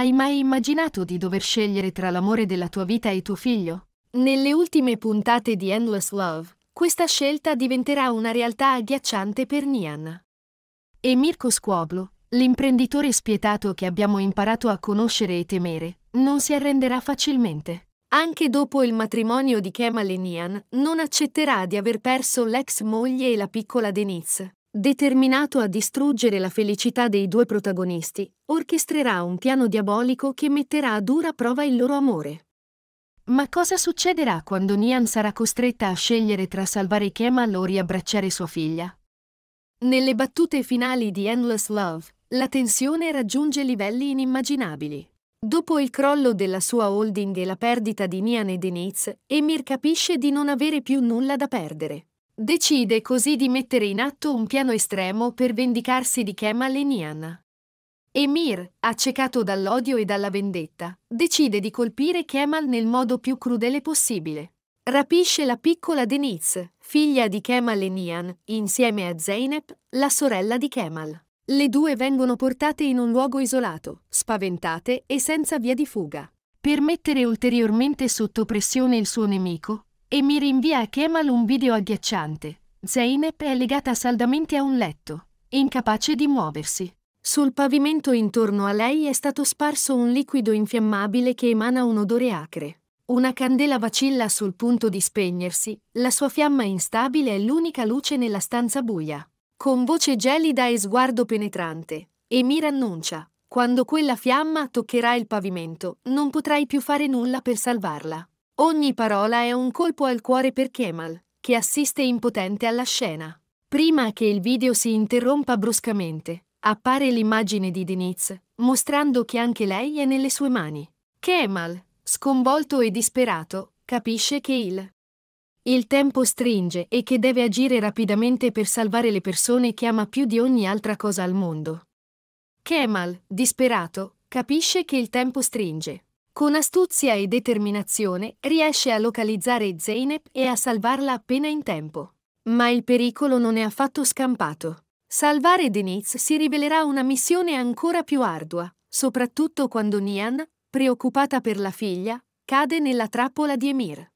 Hai mai immaginato di dover scegliere tra l'amore della tua vita e tuo figlio? Nelle ultime puntate di Endless Love, questa scelta diventerà una realtà agghiacciante per Nian. E Mirko Squoblo, l'imprenditore spietato che abbiamo imparato a conoscere e temere, non si arrenderà facilmente. Anche dopo il matrimonio di Kemal e Nian, non accetterà di aver perso l'ex moglie e la piccola Denise determinato a distruggere la felicità dei due protagonisti, orchestrerà un piano diabolico che metterà a dura prova il loro amore. Ma cosa succederà quando Nian sarà costretta a scegliere tra salvare Kemal o riabbracciare sua figlia? Nelle battute finali di Endless Love, la tensione raggiunge livelli inimmaginabili. Dopo il crollo della sua holding e la perdita di Nian e Denise, Emir capisce di non avere più nulla da perdere. Decide così di mettere in atto un piano estremo per vendicarsi di Kemal e Nian. Emir, accecato dall'odio e dalla vendetta, decide di colpire Kemal nel modo più crudele possibile. Rapisce la piccola Denise, figlia di Kemal e Nian, insieme a Zeynep, la sorella di Kemal. Le due vengono portate in un luogo isolato, spaventate e senza via di fuga. Per mettere ulteriormente sotto pressione il suo nemico, e mi rinvia a Kemal un video agghiacciante. Zeynep è legata saldamente a un letto, incapace di muoversi. Sul pavimento intorno a lei è stato sparso un liquido infiammabile che emana un odore acre. Una candela vacilla sul punto di spegnersi, la sua fiamma instabile è l'unica luce nella stanza buia. Con voce gelida e sguardo penetrante, Emir annuncia, quando quella fiamma toccherà il pavimento, non potrai più fare nulla per salvarla. Ogni parola è un colpo al cuore per Kemal, che assiste impotente alla scena. Prima che il video si interrompa bruscamente, appare l'immagine di Deniz, mostrando che anche lei è nelle sue mani. Kemal, sconvolto e disperato, capisce che il il tempo stringe e che deve agire rapidamente per salvare le persone che ama più di ogni altra cosa al mondo. Kemal, disperato, capisce che il tempo stringe, con astuzia e determinazione riesce a localizzare Zeynep e a salvarla appena in tempo. Ma il pericolo non è affatto scampato. Salvare Deniz si rivelerà una missione ancora più ardua, soprattutto quando Nian, preoccupata per la figlia, cade nella trappola di Emir.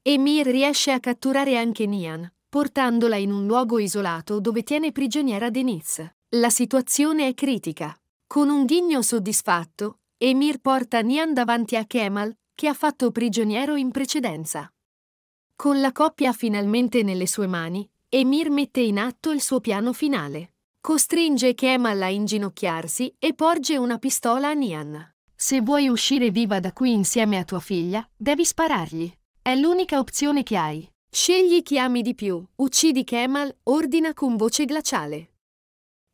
Emir riesce a catturare anche Nian, portandola in un luogo isolato dove tiene prigioniera Deniz. La situazione è critica. Con un ghigno soddisfatto, Emir porta Nian davanti a Kemal, che ha fatto prigioniero in precedenza. Con la coppia finalmente nelle sue mani, Emir mette in atto il suo piano finale. Costringe Kemal a inginocchiarsi e porge una pistola a Nian. Se vuoi uscire viva da qui insieme a tua figlia, devi sparargli. È l'unica opzione che hai. Scegli chi ami di più, uccidi Kemal, ordina con voce glaciale.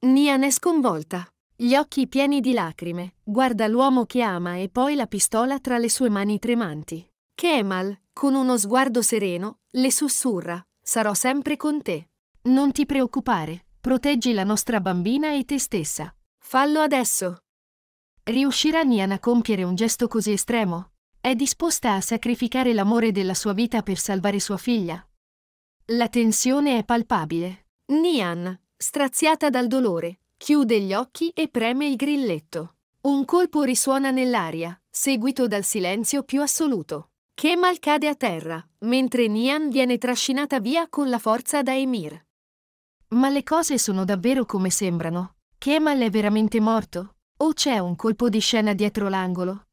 Nian è sconvolta. Gli occhi pieni di lacrime, guarda l'uomo che ama e poi la pistola tra le sue mani tremanti. Kemal, con uno sguardo sereno, le sussurra: Sarò sempre con te. Non ti preoccupare, proteggi la nostra bambina e te stessa. Fallo adesso. Riuscirà Nian a compiere un gesto così estremo? È disposta a sacrificare l'amore della sua vita per salvare sua figlia? La tensione è palpabile. Nian, straziata dal dolore, Chiude gli occhi e preme il grilletto. Un colpo risuona nell'aria, seguito dal silenzio più assoluto. Kemal cade a terra, mentre Nian viene trascinata via con la forza da Emir. Ma le cose sono davvero come sembrano? Kemal è veramente morto? O c'è un colpo di scena dietro l'angolo?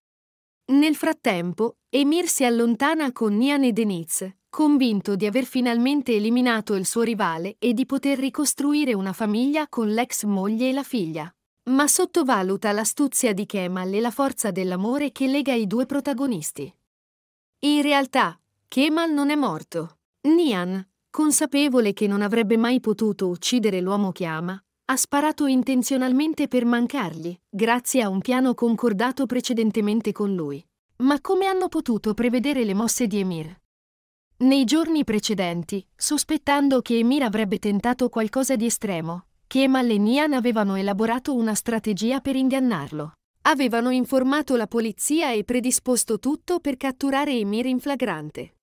Nel frattempo, Emir si allontana con Nian e Deniz, convinto di aver finalmente eliminato il suo rivale e di poter ricostruire una famiglia con l'ex moglie e la figlia. Ma sottovaluta l'astuzia di Kemal e la forza dell'amore che lega i due protagonisti. In realtà, Kemal non è morto. Nian, consapevole che non avrebbe mai potuto uccidere l'uomo che ama, ha sparato intenzionalmente per mancargli, grazie a un piano concordato precedentemente con lui. Ma come hanno potuto prevedere le mosse di Emir? Nei giorni precedenti, sospettando che Emir avrebbe tentato qualcosa di estremo, Kemal e Nian avevano elaborato una strategia per ingannarlo. Avevano informato la polizia e predisposto tutto per catturare Emir in flagrante.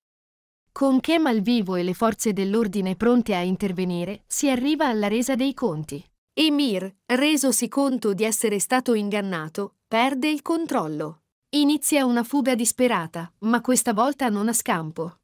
Con Kemal vivo e le forze dell'ordine pronte a intervenire, si arriva alla resa dei conti. Emir, resosi conto di essere stato ingannato, perde il controllo. Inizia una fuga disperata, ma questa volta non ha scampo.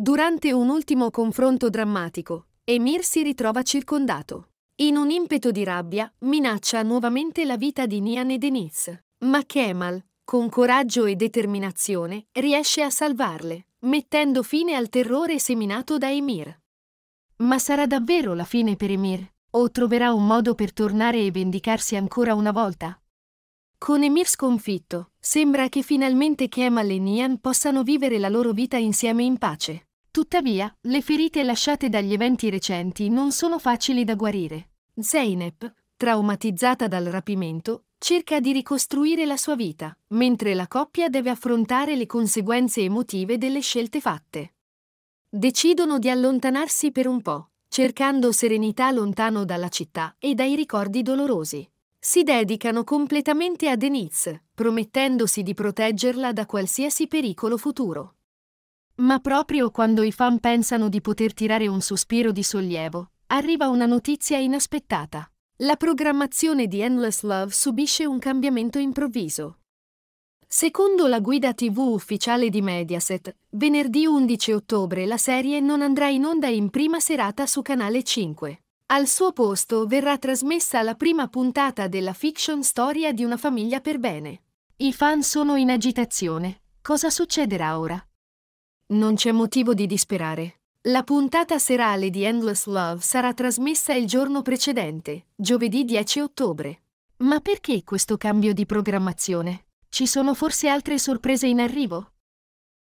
Durante un ultimo confronto drammatico, Emir si ritrova circondato. In un impeto di rabbia, minaccia nuovamente la vita di Nian e Denise. Ma Kemal, con coraggio e determinazione, riesce a salvarle, mettendo fine al terrore seminato da Emir. Ma sarà davvero la fine per Emir? O troverà un modo per tornare e vendicarsi ancora una volta? Con Emir sconfitto, sembra che finalmente Kemal e Nian possano vivere la loro vita insieme in pace. Tuttavia, le ferite lasciate dagli eventi recenti non sono facili da guarire. Zeynep, traumatizzata dal rapimento, cerca di ricostruire la sua vita, mentre la coppia deve affrontare le conseguenze emotive delle scelte fatte. Decidono di allontanarsi per un po', cercando serenità lontano dalla città e dai ricordi dolorosi. Si dedicano completamente a Denise, promettendosi di proteggerla da qualsiasi pericolo futuro. Ma proprio quando i fan pensano di poter tirare un sospiro di sollievo, arriva una notizia inaspettata. La programmazione di Endless Love subisce un cambiamento improvviso. Secondo la guida TV ufficiale di Mediaset, venerdì 11 ottobre la serie non andrà in onda in prima serata su Canale 5. Al suo posto verrà trasmessa la prima puntata della fiction storia di una famiglia per bene. I fan sono in agitazione. Cosa succederà ora? Non c'è motivo di disperare. La puntata serale di Endless Love sarà trasmessa il giorno precedente, giovedì 10 ottobre. Ma perché questo cambio di programmazione? Ci sono forse altre sorprese in arrivo?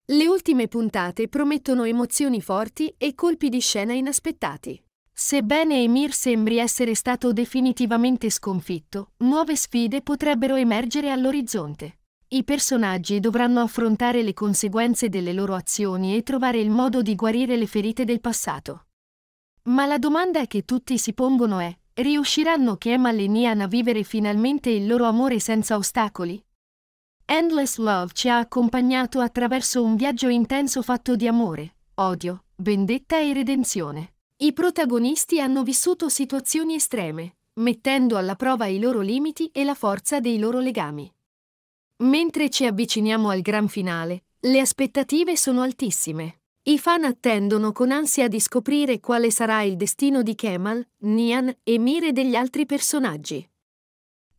Le ultime puntate promettono emozioni forti e colpi di scena inaspettati. Sebbene Emir sembri essere stato definitivamente sconfitto, nuove sfide potrebbero emergere all'orizzonte. I personaggi dovranno affrontare le conseguenze delle loro azioni e trovare il modo di guarire le ferite del passato. Ma la domanda che tutti si pongono è, riusciranno Kemal e Nian a vivere finalmente il loro amore senza ostacoli? Endless Love ci ha accompagnato attraverso un viaggio intenso fatto di amore, odio, vendetta e redenzione. I protagonisti hanno vissuto situazioni estreme, mettendo alla prova i loro limiti e la forza dei loro legami. Mentre ci avviciniamo al gran finale, le aspettative sono altissime. I fan attendono con ansia di scoprire quale sarà il destino di Kemal, Nian e Mire degli altri personaggi.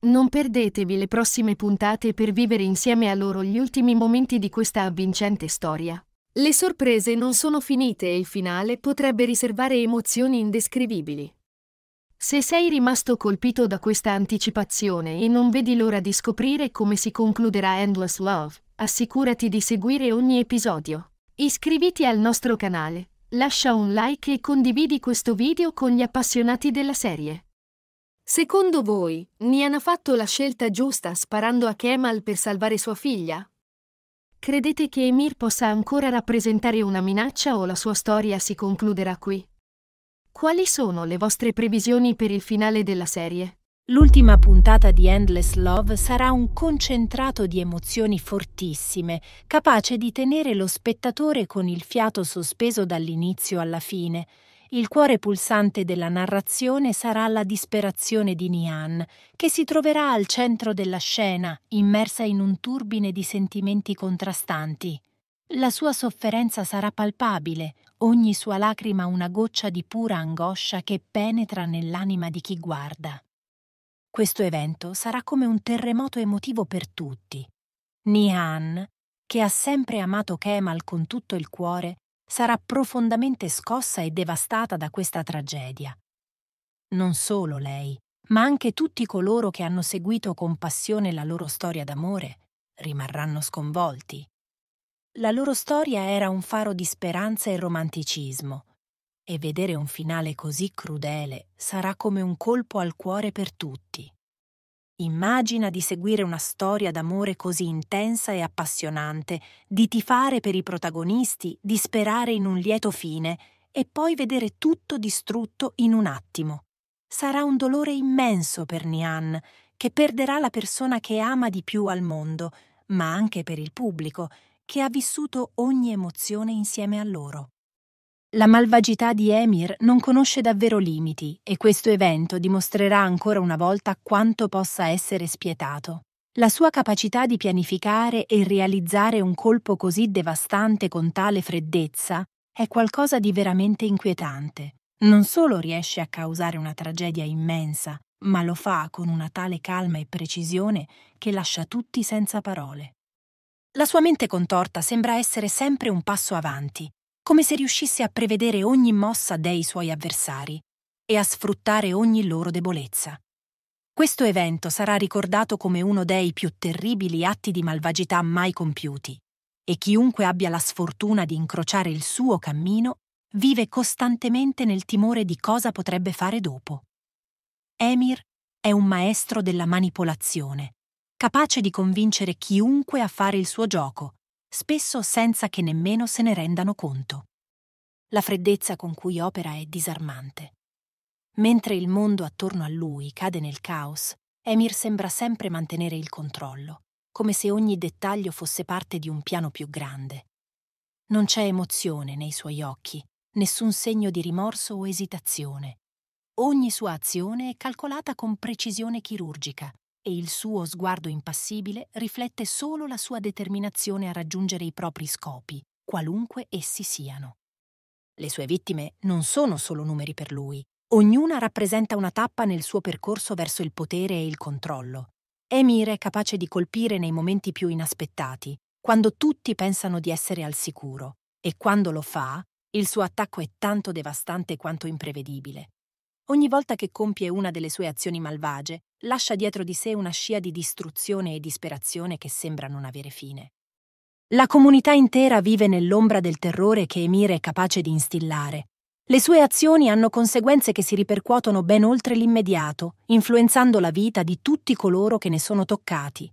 Non perdetevi le prossime puntate per vivere insieme a loro gli ultimi momenti di questa avvincente storia. Le sorprese non sono finite e il finale potrebbe riservare emozioni indescrivibili. Se sei rimasto colpito da questa anticipazione e non vedi l'ora di scoprire come si concluderà Endless Love, assicurati di seguire ogni episodio. Iscriviti al nostro canale, lascia un like e condividi questo video con gli appassionati della serie. Secondo voi, Nian ha fatto la scelta giusta sparando a Kemal per salvare sua figlia? Credete che Emir possa ancora rappresentare una minaccia o la sua storia si concluderà qui? Quali sono le vostre previsioni per il finale della serie? L'ultima puntata di Endless Love sarà un concentrato di emozioni fortissime, capace di tenere lo spettatore con il fiato sospeso dall'inizio alla fine. Il cuore pulsante della narrazione sarà la disperazione di Nian, che si troverà al centro della scena, immersa in un turbine di sentimenti contrastanti. La sua sofferenza sarà palpabile, ogni sua lacrima una goccia di pura angoscia che penetra nell'anima di chi guarda. Questo evento sarà come un terremoto emotivo per tutti. Nihan, che ha sempre amato Kemal con tutto il cuore, sarà profondamente scossa e devastata da questa tragedia. Non solo lei, ma anche tutti coloro che hanno seguito con passione la loro storia d'amore rimarranno sconvolti. La loro storia era un faro di speranza e romanticismo, e vedere un finale così crudele sarà come un colpo al cuore per tutti. Immagina di seguire una storia d'amore così intensa e appassionante, di tifare per i protagonisti, di sperare in un lieto fine e poi vedere tutto distrutto in un attimo. Sarà un dolore immenso per Nian, che perderà la persona che ama di più al mondo, ma anche per il pubblico, che ha vissuto ogni emozione insieme a loro. La malvagità di Emir non conosce davvero limiti e questo evento dimostrerà ancora una volta quanto possa essere spietato. La sua capacità di pianificare e realizzare un colpo così devastante con tale freddezza è qualcosa di veramente inquietante. Non solo riesce a causare una tragedia immensa, ma lo fa con una tale calma e precisione che lascia tutti senza parole. La sua mente contorta sembra essere sempre un passo avanti, come se riuscisse a prevedere ogni mossa dei suoi avversari e a sfruttare ogni loro debolezza. Questo evento sarà ricordato come uno dei più terribili atti di malvagità mai compiuti, e chiunque abbia la sfortuna di incrociare il suo cammino vive costantemente nel timore di cosa potrebbe fare dopo. Emir è un maestro della manipolazione, capace di convincere chiunque a fare il suo gioco, spesso senza che nemmeno se ne rendano conto. La freddezza con cui opera è disarmante. Mentre il mondo attorno a lui cade nel caos, Emir sembra sempre mantenere il controllo, come se ogni dettaglio fosse parte di un piano più grande. Non c'è emozione nei suoi occhi, nessun segno di rimorso o esitazione. Ogni sua azione è calcolata con precisione chirurgica, e il suo sguardo impassibile riflette solo la sua determinazione a raggiungere i propri scopi, qualunque essi siano. Le sue vittime non sono solo numeri per lui, ognuna rappresenta una tappa nel suo percorso verso il potere e il controllo. Emir è capace di colpire nei momenti più inaspettati, quando tutti pensano di essere al sicuro, e quando lo fa, il suo attacco è tanto devastante quanto imprevedibile. Ogni volta che compie una delle sue azioni malvagie, lascia dietro di sé una scia di distruzione e disperazione che sembra non avere fine. La comunità intera vive nell'ombra del terrore che Emir è capace di instillare. Le sue azioni hanno conseguenze che si ripercuotono ben oltre l'immediato, influenzando la vita di tutti coloro che ne sono toccati.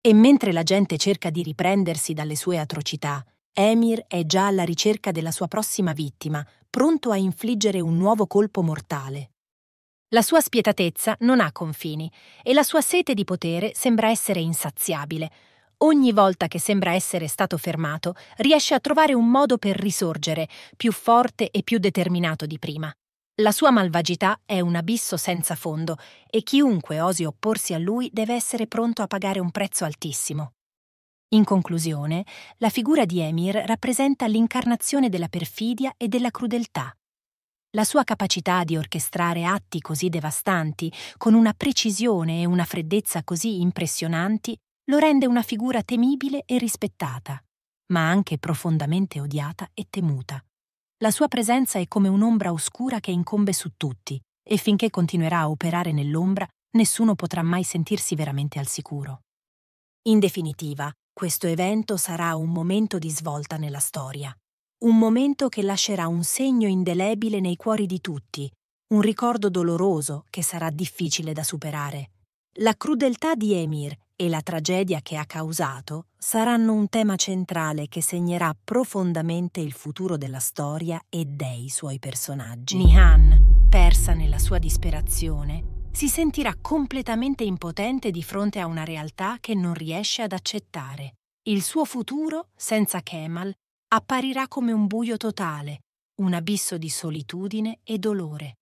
E mentre la gente cerca di riprendersi dalle sue atrocità, Emir è già alla ricerca della sua prossima vittima, pronto a infliggere un nuovo colpo mortale. La sua spietatezza non ha confini e la sua sete di potere sembra essere insaziabile. Ogni volta che sembra essere stato fermato, riesce a trovare un modo per risorgere, più forte e più determinato di prima. La sua malvagità è un abisso senza fondo e chiunque osi opporsi a lui deve essere pronto a pagare un prezzo altissimo. In conclusione, la figura di Emir rappresenta l'incarnazione della perfidia e della crudeltà. La sua capacità di orchestrare atti così devastanti, con una precisione e una freddezza così impressionanti, lo rende una figura temibile e rispettata, ma anche profondamente odiata e temuta. La sua presenza è come un'ombra oscura che incombe su tutti, e finché continuerà a operare nell'ombra, nessuno potrà mai sentirsi veramente al sicuro. In definitiva, questo evento sarà un momento di svolta nella storia, un momento che lascerà un segno indelebile nei cuori di tutti, un ricordo doloroso che sarà difficile da superare. La crudeltà di Emir e la tragedia che ha causato saranno un tema centrale che segnerà profondamente il futuro della storia e dei suoi personaggi. Nihan, persa nella sua disperazione, si sentirà completamente impotente di fronte a una realtà che non riesce ad accettare. Il suo futuro, senza Kemal, apparirà come un buio totale, un abisso di solitudine e dolore.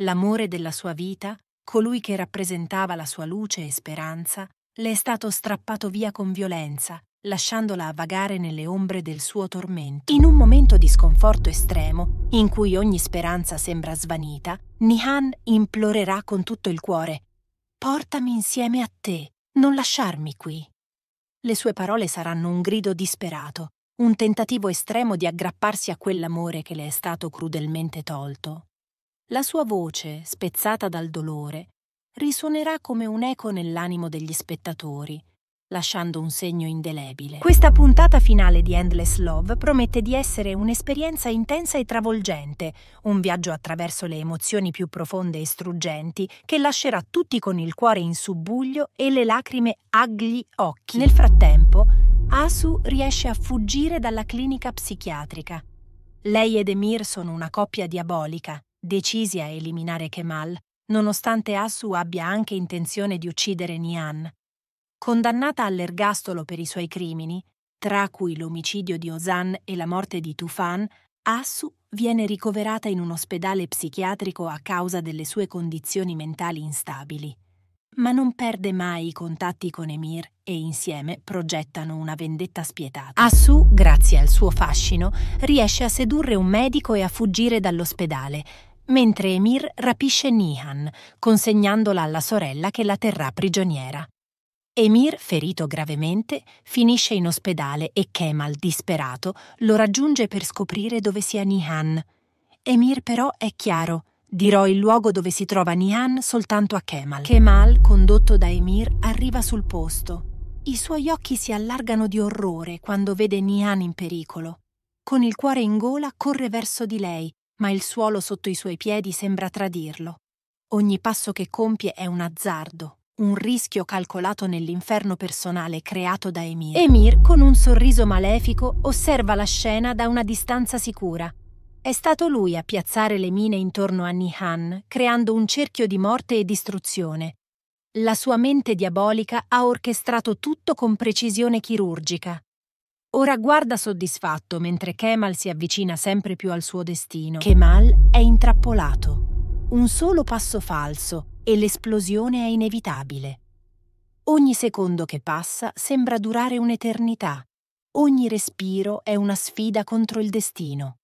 L'amore della sua vita, colui che rappresentava la sua luce e speranza, le è stato strappato via con violenza lasciandola vagare nelle ombre del suo tormento. In un momento di sconforto estremo, in cui ogni speranza sembra svanita, Nihan implorerà con tutto il cuore Portami insieme a te, non lasciarmi qui. Le sue parole saranno un grido disperato, un tentativo estremo di aggrapparsi a quell'amore che le è stato crudelmente tolto. La sua voce, spezzata dal dolore, risuonerà come un'eco nell'animo degli spettatori, lasciando un segno indelebile. Questa puntata finale di Endless Love promette di essere un'esperienza intensa e travolgente, un viaggio attraverso le emozioni più profonde e struggenti che lascerà tutti con il cuore in subbuglio e le lacrime agli occhi. Nel frattempo, Asu riesce a fuggire dalla clinica psichiatrica. Lei ed Emir sono una coppia diabolica, decisi a eliminare Kemal, nonostante Asu abbia anche intenzione di uccidere Nian. Condannata all'ergastolo per i suoi crimini, tra cui l'omicidio di Ozan e la morte di Tufan, Assu viene ricoverata in un ospedale psichiatrico a causa delle sue condizioni mentali instabili. Ma non perde mai i contatti con Emir e insieme progettano una vendetta spietata. Assu, grazie al suo fascino, riesce a sedurre un medico e a fuggire dall'ospedale, mentre Emir rapisce Nihan, consegnandola alla sorella che la terrà prigioniera. Emir, ferito gravemente, finisce in ospedale e Kemal, disperato, lo raggiunge per scoprire dove sia Nihan. Emir però è chiaro. Dirò il luogo dove si trova Nihan soltanto a Kemal. Kemal, condotto da Emir, arriva sul posto. I suoi occhi si allargano di orrore quando vede Nihan in pericolo. Con il cuore in gola corre verso di lei, ma il suolo sotto i suoi piedi sembra tradirlo. Ogni passo che compie è un azzardo, un rischio calcolato nell'inferno personale creato da Emir. Emir, con un sorriso malefico, osserva la scena da una distanza sicura. È stato lui a piazzare le mine intorno a Nihan, creando un cerchio di morte e distruzione. La sua mente diabolica ha orchestrato tutto con precisione chirurgica. Ora guarda soddisfatto mentre Kemal si avvicina sempre più al suo destino. Kemal è intrappolato. Un solo passo falso, e l'esplosione è inevitabile. Ogni secondo che passa sembra durare un'eternità, ogni respiro è una sfida contro il destino.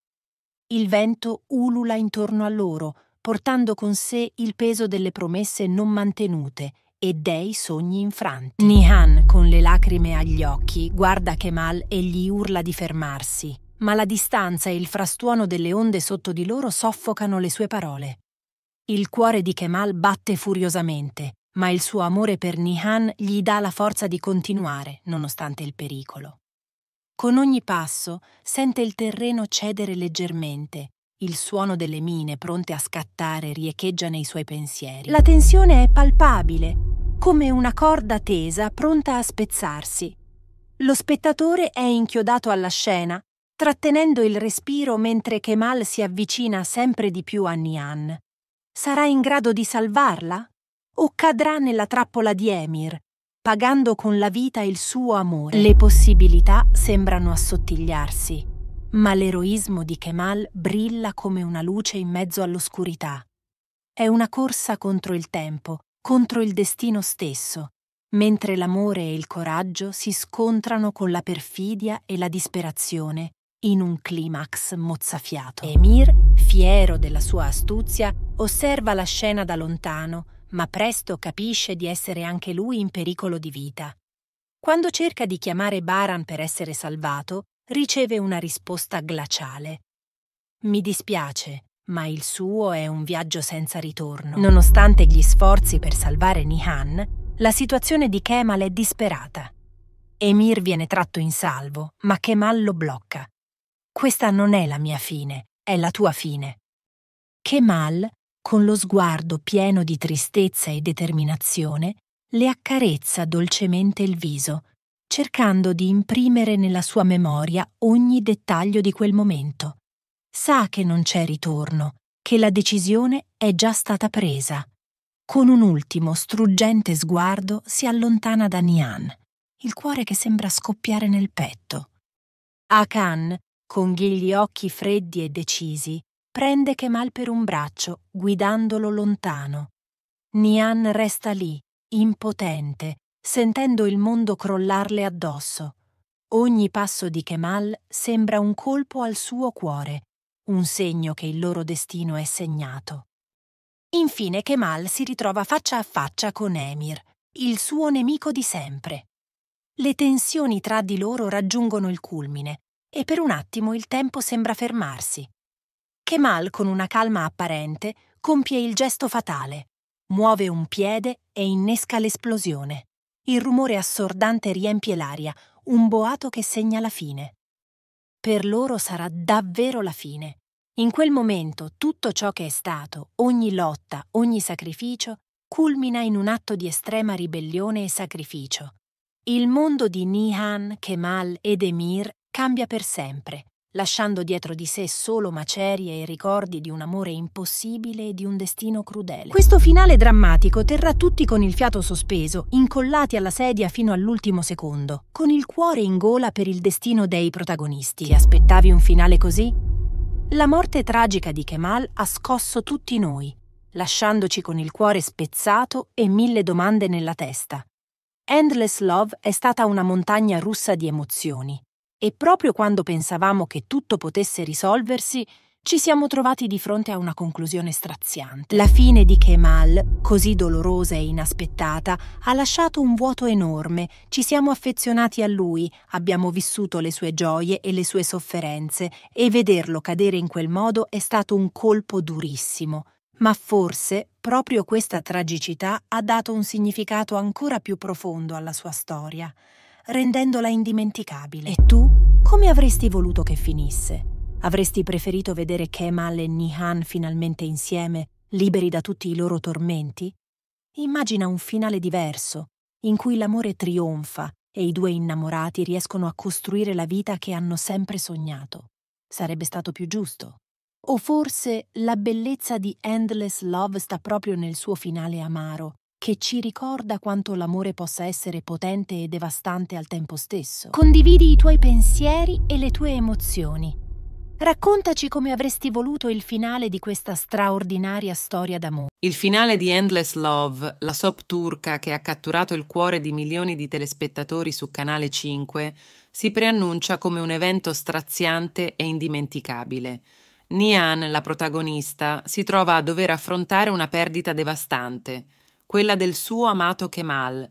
Il vento ulula intorno a loro, portando con sé il peso delle promesse non mantenute e dei sogni infranti. Nihan, con le lacrime agli occhi, guarda Kemal e gli urla di fermarsi, ma la distanza e il frastuono delle onde sotto di loro soffocano le sue parole. Il cuore di Kemal batte furiosamente, ma il suo amore per Nihan gli dà la forza di continuare, nonostante il pericolo. Con ogni passo sente il terreno cedere leggermente, il suono delle mine pronte a scattare riecheggia nei suoi pensieri. La tensione è palpabile, come una corda tesa pronta a spezzarsi. Lo spettatore è inchiodato alla scena, trattenendo il respiro mentre Kemal si avvicina sempre di più a Nihan sarà in grado di salvarla? O cadrà nella trappola di Emir, pagando con la vita il suo amore? Le possibilità sembrano assottigliarsi, ma l'eroismo di Kemal brilla come una luce in mezzo all'oscurità. È una corsa contro il tempo, contro il destino stesso, mentre l'amore e il coraggio si scontrano con la perfidia e la disperazione in un climax mozzafiato. Emir, fiero della sua astuzia, osserva la scena da lontano, ma presto capisce di essere anche lui in pericolo di vita. Quando cerca di chiamare Baran per essere salvato, riceve una risposta glaciale. Mi dispiace, ma il suo è un viaggio senza ritorno. Nonostante gli sforzi per salvare Nihan, la situazione di Kemal è disperata. Emir viene tratto in salvo, ma Kemal lo blocca. Questa non è la mia fine, è la tua fine. Kemal, con lo sguardo pieno di tristezza e determinazione, le accarezza dolcemente il viso, cercando di imprimere nella sua memoria ogni dettaglio di quel momento. Sa che non c'è ritorno, che la decisione è già stata presa. Con un ultimo struggente sguardo si allontana da Nian, il cuore che sembra scoppiare nel petto. Akan con gli occhi freddi e decisi, prende Kemal per un braccio, guidandolo lontano. Nian resta lì, impotente, sentendo il mondo crollarle addosso. Ogni passo di Kemal sembra un colpo al suo cuore, un segno che il loro destino è segnato. Infine Kemal si ritrova faccia a faccia con Emir, il suo nemico di sempre. Le tensioni tra di loro raggiungono il culmine, e per un attimo il tempo sembra fermarsi. Kemal, con una calma apparente, compie il gesto fatale. Muove un piede e innesca l'esplosione. Il rumore assordante riempie l'aria, un boato che segna la fine. Per loro sarà davvero la fine. In quel momento tutto ciò che è stato, ogni lotta, ogni sacrificio, culmina in un atto di estrema ribellione e sacrificio. Il mondo di Nihan, Kemal ed Emir cambia per sempre, lasciando dietro di sé solo macerie e ricordi di un amore impossibile e di un destino crudele. Questo finale drammatico terrà tutti con il fiato sospeso, incollati alla sedia fino all'ultimo secondo, con il cuore in gola per il destino dei protagonisti. Ti aspettavi un finale così? La morte tragica di Kemal ha scosso tutti noi, lasciandoci con il cuore spezzato e mille domande nella testa. Endless Love è stata una montagna russa di emozioni e proprio quando pensavamo che tutto potesse risolversi, ci siamo trovati di fronte a una conclusione straziante. La fine di Kemal, così dolorosa e inaspettata, ha lasciato un vuoto enorme. Ci siamo affezionati a lui, abbiamo vissuto le sue gioie e le sue sofferenze, e vederlo cadere in quel modo è stato un colpo durissimo. Ma forse proprio questa tragicità ha dato un significato ancora più profondo alla sua storia rendendola indimenticabile. E tu? Come avresti voluto che finisse? Avresti preferito vedere Kemal e Nihan finalmente insieme, liberi da tutti i loro tormenti? Immagina un finale diverso, in cui l'amore trionfa e i due innamorati riescono a costruire la vita che hanno sempre sognato. Sarebbe stato più giusto. O forse la bellezza di Endless Love sta proprio nel suo finale amaro, che ci ricorda quanto l'amore possa essere potente e devastante al tempo stesso. Condividi i tuoi pensieri e le tue emozioni. Raccontaci come avresti voluto il finale di questa straordinaria storia d'amore. Il finale di Endless Love, la soap turca che ha catturato il cuore di milioni di telespettatori su Canale 5, si preannuncia come un evento straziante e indimenticabile. Nian, la protagonista, si trova a dover affrontare una perdita devastante quella del suo amato Kemal.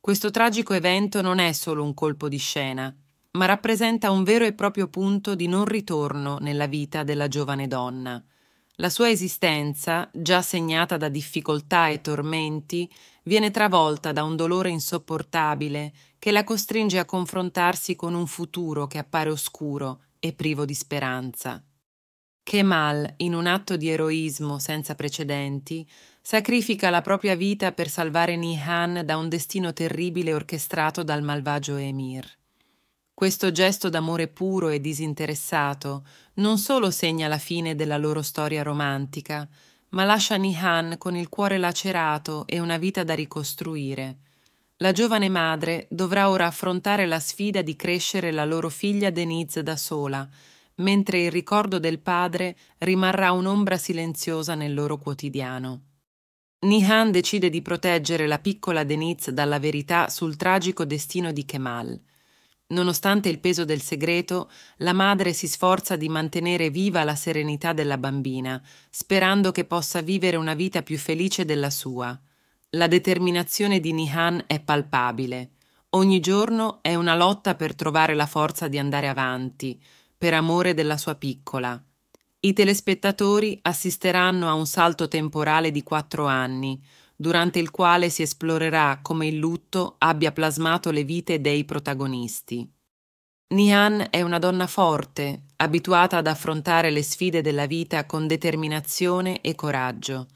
Questo tragico evento non è solo un colpo di scena, ma rappresenta un vero e proprio punto di non ritorno nella vita della giovane donna. La sua esistenza, già segnata da difficoltà e tormenti, viene travolta da un dolore insopportabile che la costringe a confrontarsi con un futuro che appare oscuro e privo di speranza. Kemal, in un atto di eroismo senza precedenti, sacrifica la propria vita per salvare Nihan da un destino terribile orchestrato dal malvagio Emir. Questo gesto d'amore puro e disinteressato non solo segna la fine della loro storia romantica, ma lascia Nihan con il cuore lacerato e una vita da ricostruire. La giovane madre dovrà ora affrontare la sfida di crescere la loro figlia Denise da sola, mentre il ricordo del padre rimarrà un'ombra silenziosa nel loro quotidiano. Nihan decide di proteggere la piccola Deniz dalla verità sul tragico destino di Kemal. Nonostante il peso del segreto, la madre si sforza di mantenere viva la serenità della bambina, sperando che possa vivere una vita più felice della sua. La determinazione di Nihan è palpabile. Ogni giorno è una lotta per trovare la forza di andare avanti, per amore della sua piccola. I telespettatori assisteranno a un salto temporale di quattro anni, durante il quale si esplorerà come il lutto abbia plasmato le vite dei protagonisti. Nihan è una donna forte, abituata ad affrontare le sfide della vita con determinazione e coraggio.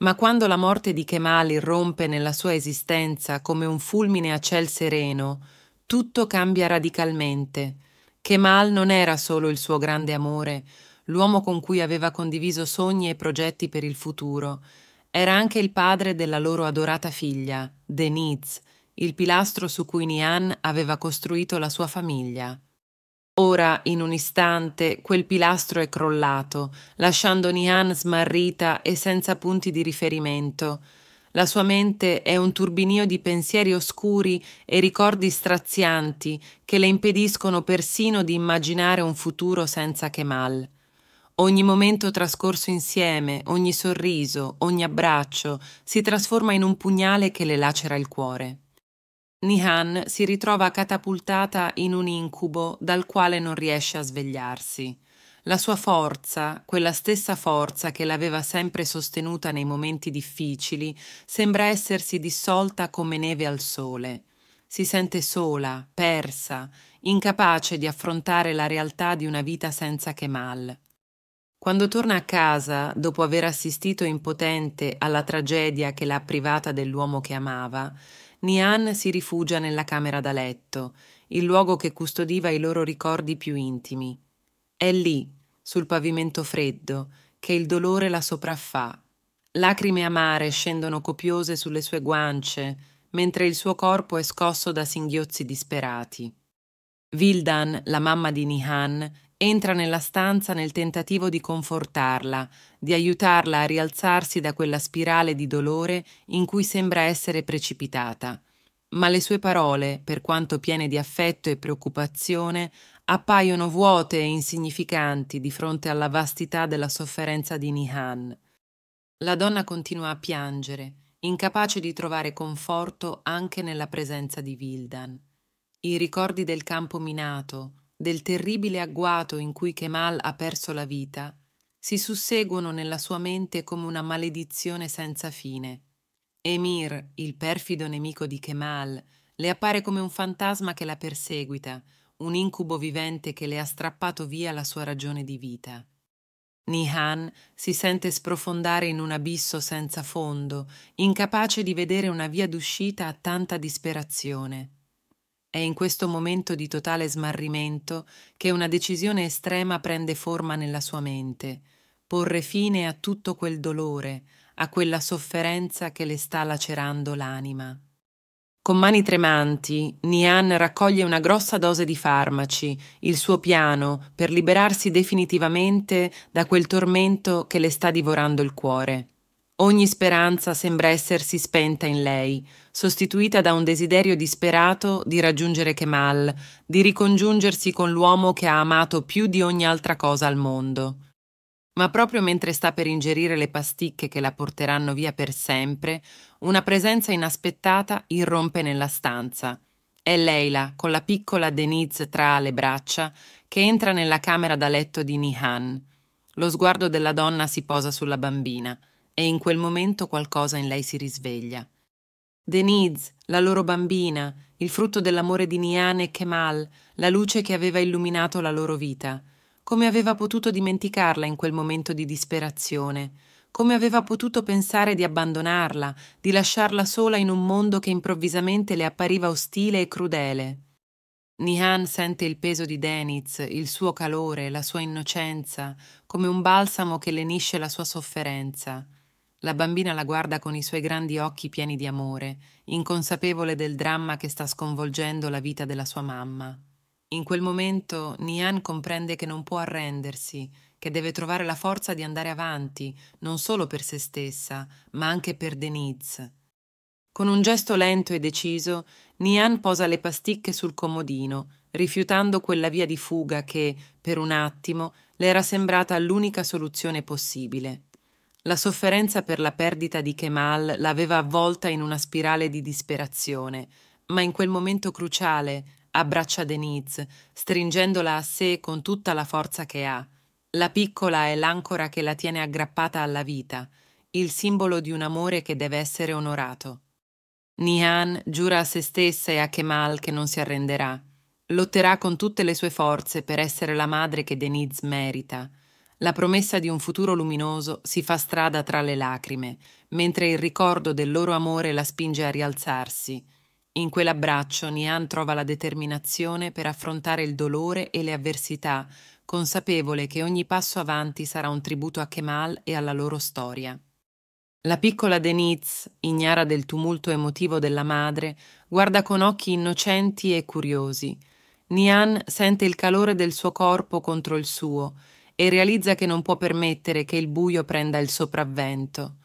Ma quando la morte di Kemal irrompe nella sua esistenza come un fulmine a ciel sereno, tutto cambia radicalmente Kemal non era solo il suo grande amore, l'uomo con cui aveva condiviso sogni e progetti per il futuro, era anche il padre della loro adorata figlia, Denise, il pilastro su cui Nian aveva costruito la sua famiglia. Ora, in un istante, quel pilastro è crollato, lasciando Nian smarrita e senza punti di riferimento, la sua mente è un turbinio di pensieri oscuri e ricordi strazianti che le impediscono persino di immaginare un futuro senza Kemal. Ogni momento trascorso insieme, ogni sorriso, ogni abbraccio si trasforma in un pugnale che le lacera il cuore. Nihan si ritrova catapultata in un incubo dal quale non riesce a svegliarsi. La sua forza, quella stessa forza che l'aveva sempre sostenuta nei momenti difficili, sembra essersi dissolta come neve al sole. Si sente sola, persa, incapace di affrontare la realtà di una vita senza Kemal. Quando torna a casa, dopo aver assistito impotente alla tragedia che l'ha privata dell'uomo che amava, Nian si rifugia nella camera da letto, il luogo che custodiva i loro ricordi più intimi. È lì, sul pavimento freddo, che il dolore la sopraffà. Lacrime amare scendono copiose sulle sue guance, mentre il suo corpo è scosso da singhiozzi disperati. Vildan, la mamma di Nihan, entra nella stanza nel tentativo di confortarla, di aiutarla a rialzarsi da quella spirale di dolore in cui sembra essere precipitata. Ma le sue parole, per quanto piene di affetto e preoccupazione, appaiono vuote e insignificanti di fronte alla vastità della sofferenza di Nihan. La donna continua a piangere, incapace di trovare conforto anche nella presenza di Vildan. I ricordi del campo minato, del terribile agguato in cui Kemal ha perso la vita, si susseguono nella sua mente come una maledizione senza fine. Emir, il perfido nemico di Kemal, le appare come un fantasma che la perseguita, un incubo vivente che le ha strappato via la sua ragione di vita. Nihan si sente sprofondare in un abisso senza fondo, incapace di vedere una via d'uscita a tanta disperazione. È in questo momento di totale smarrimento che una decisione estrema prende forma nella sua mente, porre fine a tutto quel dolore, a quella sofferenza che le sta lacerando l'anima. Con mani tremanti, Nian raccoglie una grossa dose di farmaci, il suo piano per liberarsi definitivamente da quel tormento che le sta divorando il cuore. Ogni speranza sembra essersi spenta in lei, sostituita da un desiderio disperato di raggiungere Kemal, di ricongiungersi con l'uomo che ha amato più di ogni altra cosa al mondo. Ma proprio mentre sta per ingerire le pasticche che la porteranno via per sempre, una presenza inaspettata irrompe nella stanza. È Leila, con la piccola Denise tra le braccia, che entra nella camera da letto di Nihan. Lo sguardo della donna si posa sulla bambina e in quel momento qualcosa in lei si risveglia. Denise, la loro bambina, il frutto dell'amore di Nihan e Kemal, la luce che aveva illuminato la loro vita. Come aveva potuto dimenticarla in quel momento di disperazione? Come aveva potuto pensare di abbandonarla, di lasciarla sola in un mondo che improvvisamente le appariva ostile e crudele? Nihan sente il peso di Deniz, il suo calore, la sua innocenza, come un balsamo che lenisce la sua sofferenza. La bambina la guarda con i suoi grandi occhi pieni di amore, inconsapevole del dramma che sta sconvolgendo la vita della sua mamma. In quel momento Nihan comprende che non può arrendersi, che deve trovare la forza di andare avanti, non solo per se stessa, ma anche per Denise. Con un gesto lento e deciso, Nian posa le pasticche sul comodino, rifiutando quella via di fuga che, per un attimo, le era sembrata l'unica soluzione possibile. La sofferenza per la perdita di Kemal l'aveva avvolta in una spirale di disperazione, ma in quel momento cruciale abbraccia Denise, stringendola a sé con tutta la forza che ha, la piccola è l'ancora che la tiene aggrappata alla vita, il simbolo di un amore che deve essere onorato. Nihan giura a se stessa e a Kemal che non si arrenderà. Lotterà con tutte le sue forze per essere la madre che Deniz merita. La promessa di un futuro luminoso si fa strada tra le lacrime, mentre il ricordo del loro amore la spinge a rialzarsi. In quell'abbraccio Nihan trova la determinazione per affrontare il dolore e le avversità consapevole che ogni passo avanti sarà un tributo a Kemal e alla loro storia. La piccola Denise, ignara del tumulto emotivo della madre, guarda con occhi innocenti e curiosi. Nian sente il calore del suo corpo contro il suo e realizza che non può permettere che il buio prenda il sopravvento.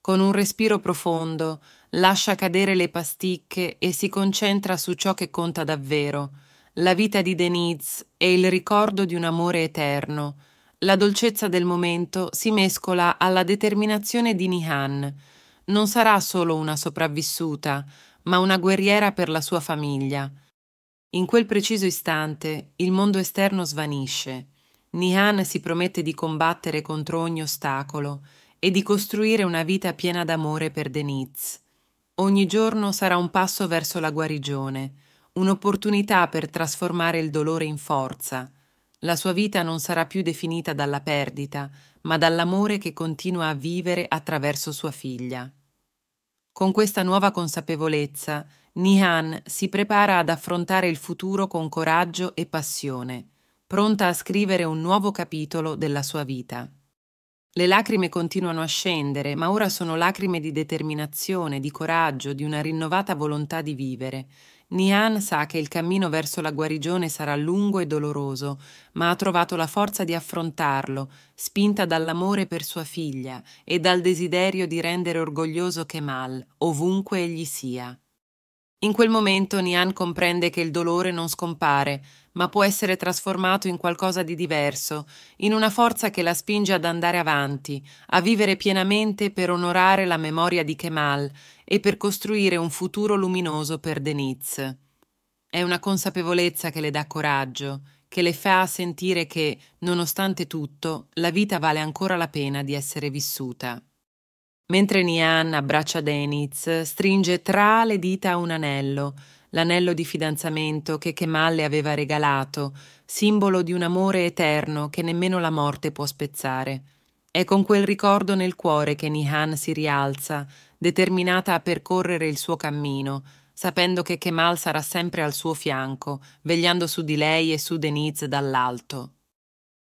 Con un respiro profondo, lascia cadere le pasticche e si concentra su ciò che conta davvero, la vita di Denise e il ricordo di un amore eterno, la dolcezza del momento si mescola alla determinazione di Nihan. Non sarà solo una sopravvissuta, ma una guerriera per la sua famiglia. In quel preciso istante il mondo esterno svanisce. Nihan si promette di combattere contro ogni ostacolo e di costruire una vita piena d'amore per Denise. Ogni giorno sarà un passo verso la guarigione un'opportunità per trasformare il dolore in forza. La sua vita non sarà più definita dalla perdita, ma dall'amore che continua a vivere attraverso sua figlia. Con questa nuova consapevolezza, Nihan si prepara ad affrontare il futuro con coraggio e passione, pronta a scrivere un nuovo capitolo della sua vita. Le lacrime continuano a scendere, ma ora sono lacrime di determinazione, di coraggio, di una rinnovata volontà di vivere, Nihan sa che il cammino verso la guarigione sarà lungo e doloroso, ma ha trovato la forza di affrontarlo, spinta dall'amore per sua figlia e dal desiderio di rendere orgoglioso Kemal, ovunque egli sia. In quel momento Nian comprende che il dolore non scompare, ma può essere trasformato in qualcosa di diverso, in una forza che la spinge ad andare avanti, a vivere pienamente per onorare la memoria di Kemal e per costruire un futuro luminoso per Deniz. È una consapevolezza che le dà coraggio, che le fa sentire che, nonostante tutto, la vita vale ancora la pena di essere vissuta. Mentre Nian abbraccia Deniz, stringe tra le dita un anello, l'anello di fidanzamento che Kemal le aveva regalato, simbolo di un amore eterno che nemmeno la morte può spezzare. È con quel ricordo nel cuore che Nihan si rialza, determinata a percorrere il suo cammino, sapendo che Kemal sarà sempre al suo fianco, vegliando su di lei e su Deniz dall'alto.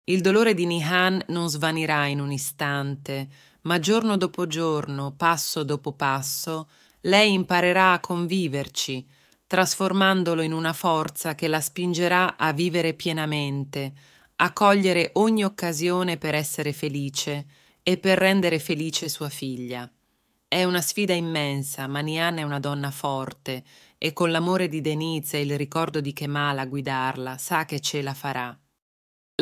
Il dolore di Nihan non svanirà in un istante, ma giorno dopo giorno, passo dopo passo, lei imparerà a conviverci, trasformandolo in una forza che la spingerà a vivere pienamente, a cogliere ogni occasione per essere felice e per rendere felice sua figlia. È una sfida immensa, ma Nian è una donna forte e con l'amore di Denise e il ricordo di Kemal a guidarla sa che ce la farà.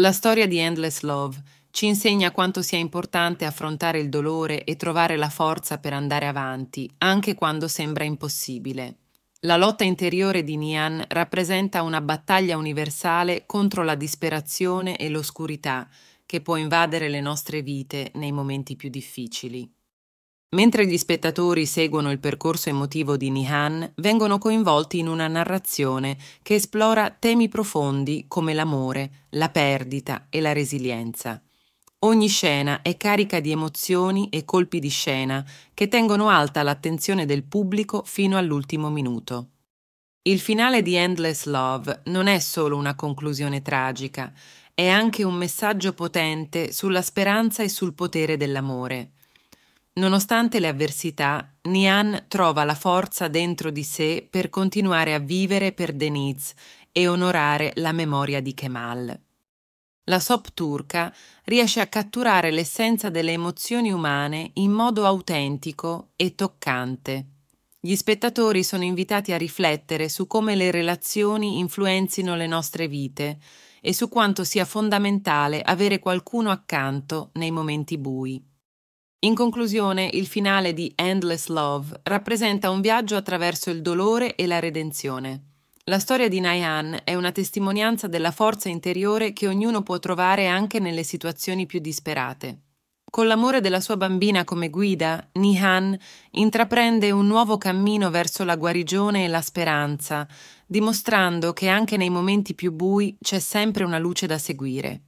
La storia di Endless Love ci insegna quanto sia importante affrontare il dolore e trovare la forza per andare avanti, anche quando sembra impossibile. La lotta interiore di Nian rappresenta una battaglia universale contro la disperazione e l'oscurità che può invadere le nostre vite nei momenti più difficili. Mentre gli spettatori seguono il percorso emotivo di Nihan, vengono coinvolti in una narrazione che esplora temi profondi come l'amore, la perdita e la resilienza. Ogni scena è carica di emozioni e colpi di scena che tengono alta l'attenzione del pubblico fino all'ultimo minuto. Il finale di Endless Love non è solo una conclusione tragica, è anche un messaggio potente sulla speranza e sul potere dell'amore. Nonostante le avversità, Nian trova la forza dentro di sé per continuare a vivere per Denise e onorare la memoria di Kemal la sop turca riesce a catturare l'essenza delle emozioni umane in modo autentico e toccante. Gli spettatori sono invitati a riflettere su come le relazioni influenzino le nostre vite e su quanto sia fondamentale avere qualcuno accanto nei momenti bui. In conclusione, il finale di Endless Love rappresenta un viaggio attraverso il dolore e la redenzione. La storia di Nayan è una testimonianza della forza interiore che ognuno può trovare anche nelle situazioni più disperate. Con l'amore della sua bambina come guida, Nihan intraprende un nuovo cammino verso la guarigione e la speranza, dimostrando che anche nei momenti più bui c'è sempre una luce da seguire.